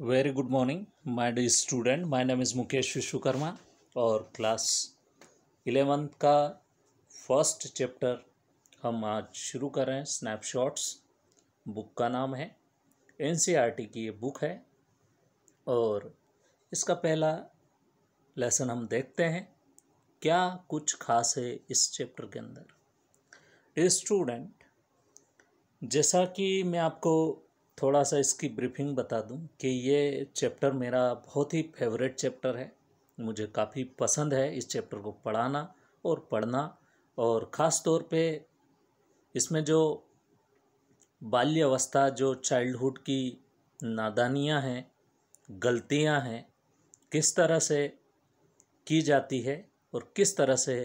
Very good morning my dear student my name is Mukesh Vishwakarma और class eleventh का first chapter हम आज शुरू कर रहे हैं स्नैपशॉट्स बुक का नाम है एन e की ये बुक है और इसका पहला लेसन हम देखते हैं क्या कुछ खास है इस चैप्टर के अंदर स्टूडेंट जैसा कि मैं आपको थोड़ा सा इसकी ब्रीफिंग बता दूं कि ये चैप्टर मेरा बहुत ही फेवरेट चैप्टर है मुझे काफ़ी पसंद है इस चैप्टर को पढ़ाना और पढ़ना और ख़ास तौर पे इसमें जो बाल्यावस्था जो चाइल्डहुड की नादानियां हैं गलतियां हैं किस तरह से की जाती है और किस तरह से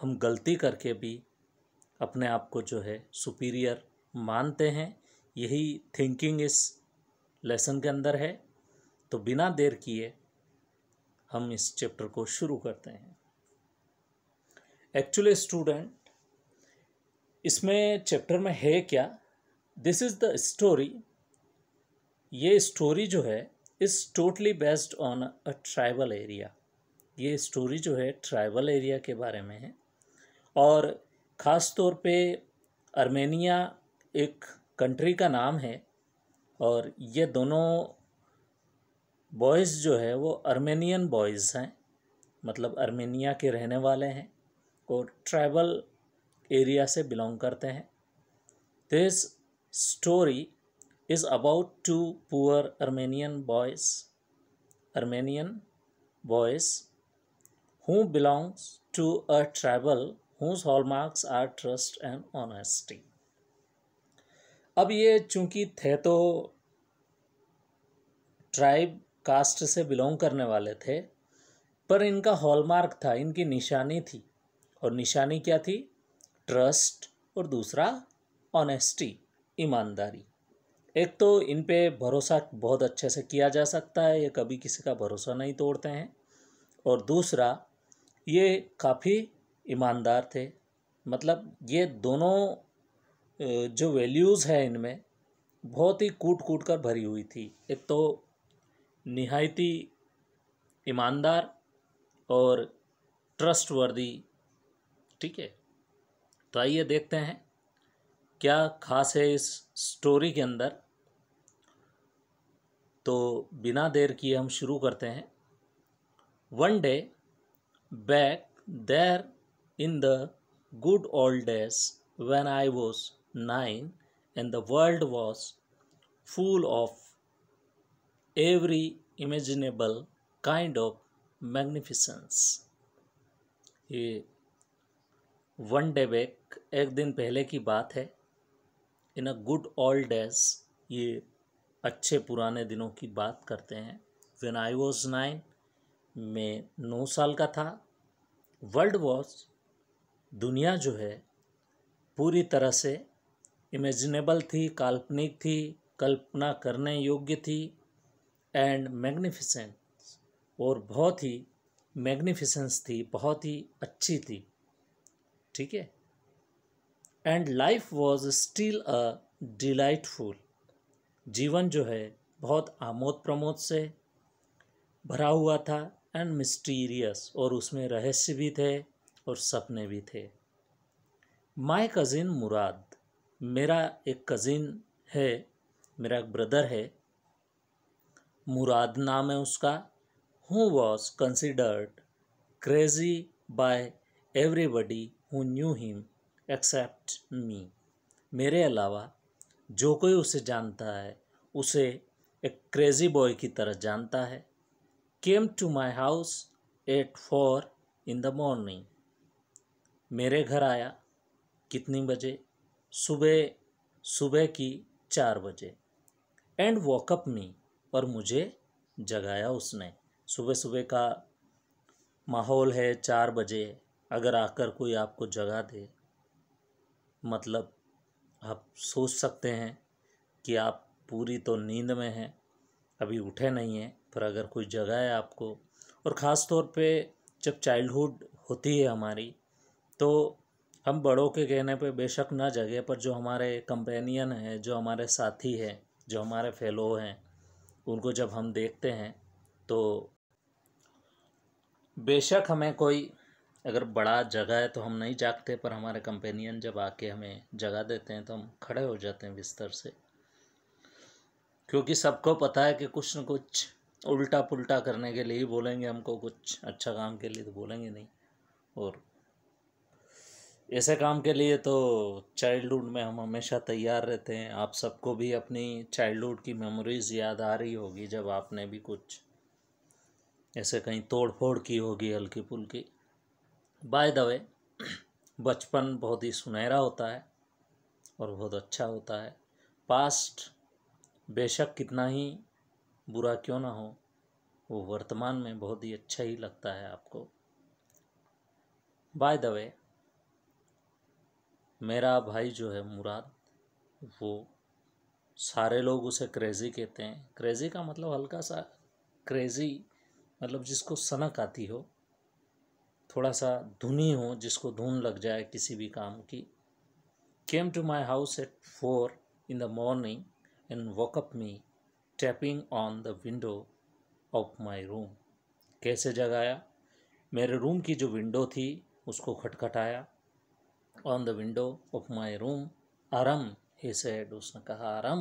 हम गलती करके भी अपने आप को जो है सुपीरियर मानते हैं यही थिंकिंग इस लेसन के अंदर है तो बिना देर किए हम इस चैप्टर को शुरू करते हैं एक्चुअली स्टूडेंट इसमें चैप्टर में है क्या दिस इज़ द स्टोरी ये स्टोरी जो है is totally based on a tribal area ये स्टोरी जो है ट्राइबल एरिया के बारे में है और ख़ास तौर पे अर्मेनिया एक कंट्री का नाम है और ये दोनों बॉयज़ जो है वो अर्मेनियन बॉयज़ हैं मतलब अर्मेनिया के रहने वाले हैं और ट्राइबल एरिया से बिलोंग करते हैं this story is about two poor Armenian boys Armenian boys who belongs to a tribal whose hallmarks are trust and honesty अब ये चूंकि थे तो ट्राइब कास्ट से बिलोंग करने वाले थे पर इनका हॉलमार्क था इनकी निशानी थी और निशानी क्या थी ट्रस्ट और दूसरा ऑनेस्टी ईमानदारी एक तो इन पे भरोसा बहुत अच्छे से किया जा सकता है ये कभी किसी का भरोसा नहीं तोड़ते हैं और दूसरा ये काफ़ी ईमानदार थे मतलब ये दोनों जो वैल्यूज़ हैं इनमें बहुत ही कूट कूट कर भरी हुई थी एक तो निहायती ईमानदार और ट्रस्टवर्दी ठीक है तो आइए देखते हैं क्या खास है इस स्टोरी के अंदर तो बिना देर किए हम शुरू करते हैं one day back there in the good old days when I was nine, and the world was full of every imaginable kind of magnificence. ये वन डे बैक एक दिन पहले की बात है in a good old days ये अच्छे पुराने दिनों की बात करते हैं वेन आई वॉज नाइन मैं नौ साल का था वर्ल्ड वॉज दुनिया जो है पूरी तरह से इमेजिनेबल थी काल्पनिक थी कल्पना करने योग्य थी एंड मैग्निफिसेंट और बहुत ही मैग्निफिसेंस थी बहुत ही अच्छी थी ठीक है and life was still a delightful जीवन जो है बहुत आमोद प्रमोद से भरा हुआ था एंड मिस्टीरियस और उसमें रहस्य भी थे और सपने भी थे माई कज़िन मुराद मेरा एक कज़िन है मेरा एक ब्रदर है मुराद नाम है उसका who was considered crazy by everybody who knew him except me मेरे अलावा जो कोई उसे जानता है उसे एक क्रेजी बॉय की तरह जानता है came to my house at four in the morning मेरे घर आया कितनी बजे सुबह सुबह की चार बजे एंड वॉकअप मी और मुझे जगाया उसने सुबह सुबह का माहौल है चार बजे अगर आकर कोई आपको जगा दे मतलब आप सोच सकते हैं कि आप पूरी तो नींद में हैं अभी उठे नहीं हैं पर अगर कोई जगह है आपको और ख़ास तौर पे जब चाइल्डहुड होती है हमारी तो हम बड़ों के कहने पे बेशक ना जगे पर जो हमारे कंपेनियन हैं जो हमारे साथी हैं जो हमारे फेलो हैं उनको जब हम देखते हैं तो बेशक हमें कोई अगर बड़ा जगह है तो हम नहीं जागते पर हमारे कंपेनियन जब आके हमें जगा देते हैं तो हम खड़े हो जाते हैं बिस्तर से क्योंकि सबको पता है कि कुछ न कुछ उल्टा पुल्टा करने के लिए ही बोलेंगे हमको कुछ अच्छा काम के लिए तो बोलेंगे नहीं और ऐसे काम के लिए तो चाइल्डहुड में हम हमेशा तैयार रहते हैं आप सबको भी अपनी चाइल्डहुड की मेमोरीज़ याद आ रही होगी जब आपने भी कुछ ऐसे कहीं तोड़ फोड़ की होगी हल्की पुल्की बाय द वे बचपन बहुत ही सुनहरा होता है और बहुत अच्छा होता है पास्ट बेशक कितना ही बुरा क्यों ना हो वो वर्तमान में बहुत ही अच्छा ही लगता है आपको बाय द वे मेरा भाई जो है मुराद वो सारे लोग उसे क्रेज़ी कहते हैं क्रेज़ी का मतलब हल्का सा क्रेज़ी मतलब जिसको सनक आती हो थोड़ा सा धुनी हो जिसको धुन लग जाए किसी भी काम की came to my house at four in the morning and woke up me tapping on the window of my room कैसे जगाया मेरे रूम की जो विंडो थी उसको खटखटाया on the window of my room Aram he said उसने कहा आरम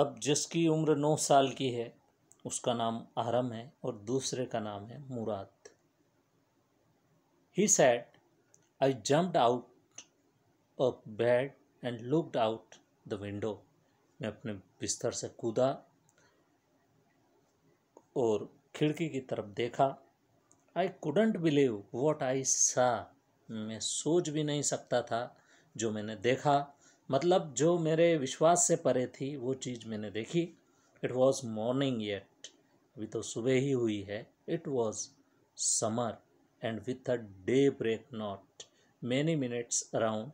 अब जिसकी उम्र नौ साल की है उसका नाम आरम है और दूसरे का नाम है Murad he said I jumped out of bed and looked out the window मैं अपने बिस्तर से कूदा और खिड़की की तरफ देखा I couldn't believe what I saw मैं सोच भी नहीं सकता था जो मैंने देखा मतलब जो मेरे विश्वास से परे थी वो चीज़ मैंने देखी इट वॉज मॉर्निंग येट अभी तो सुबह ही हुई है it was summer and with a daybreak not many minutes around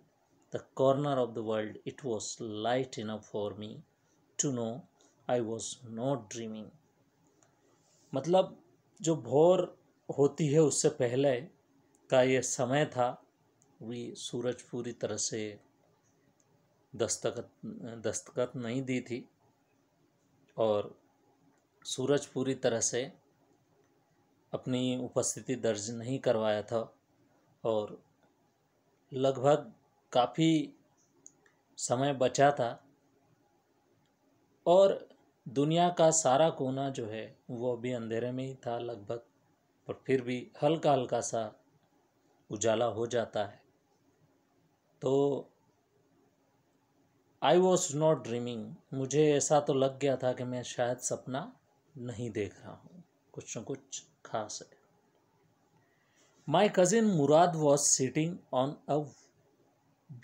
the corner of the world it was light a for me to know I was not dreaming मतलब जो भोर होती है उससे पहले का ये समय था भी सूरज पूरी तरह से दस्तखत दस्तखत नहीं दी थी और सूरज पूरी तरह से अपनी उपस्थिति दर्ज नहीं करवाया था और लगभग काफ़ी समय बचा था और दुनिया का सारा कोना जो है वो अभी अंधेरे में ही था लगभग और फिर भी हल्का हल्का सा उजाला हो जाता है तो आई वॉज नॉट ड्रीमिंग मुझे ऐसा तो लग गया था कि मैं शायद सपना नहीं देख रहा हूँ कुछ न कुछ खास है my cousin Murad was sitting on a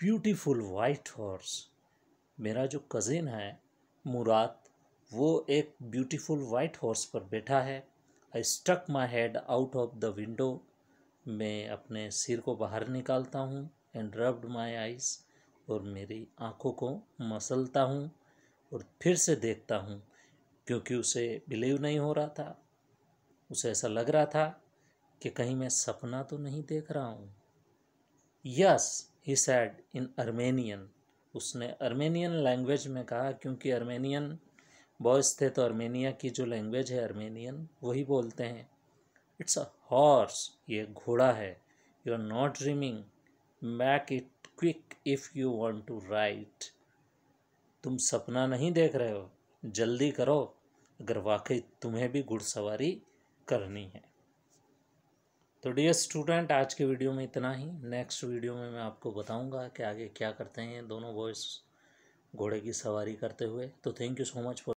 beautiful white horse मेरा जो कज़िन है मुराद वो एक ब्यूटीफुल वाइट हॉर्स पर बैठा है I stuck my head out of the window मैं अपने सिर को बाहर निकालता हूँ एंड रब्ड माई आइज़ और मेरी आँखों को मसलता हूँ और फिर से देखता हूँ क्योंकि उसे बिलीव नहीं हो रहा था उसे ऐसा लग रहा था कि कहीं मैं सपना तो नहीं देख रहा हूँ yes he said in Armenian उसने अर्मेनियन लैंग्वेज में कहा क्योंकि अर्मेनियन बॉयज़ थे तो अर्मेनिया की जो लैंग्वेज है अर्मेनियन वही बोलते हैं इट्स अ हॉर्स ये घोड़ा है you are not dreaming make it quick if you want to ride तुम सपना नहीं देख रहे हो जल्दी करो अगर वाकई तुम्हें भी घुड़सवारी करनी है तो डियर स्टूडेंट आज के वीडियो में इतना ही नेक्स्ट वीडियो में मैं आपको बताऊंगा कि आगे क्या करते हैं दोनों बॉयज़ घोड़े की सवारी करते हुए तो thank you so much for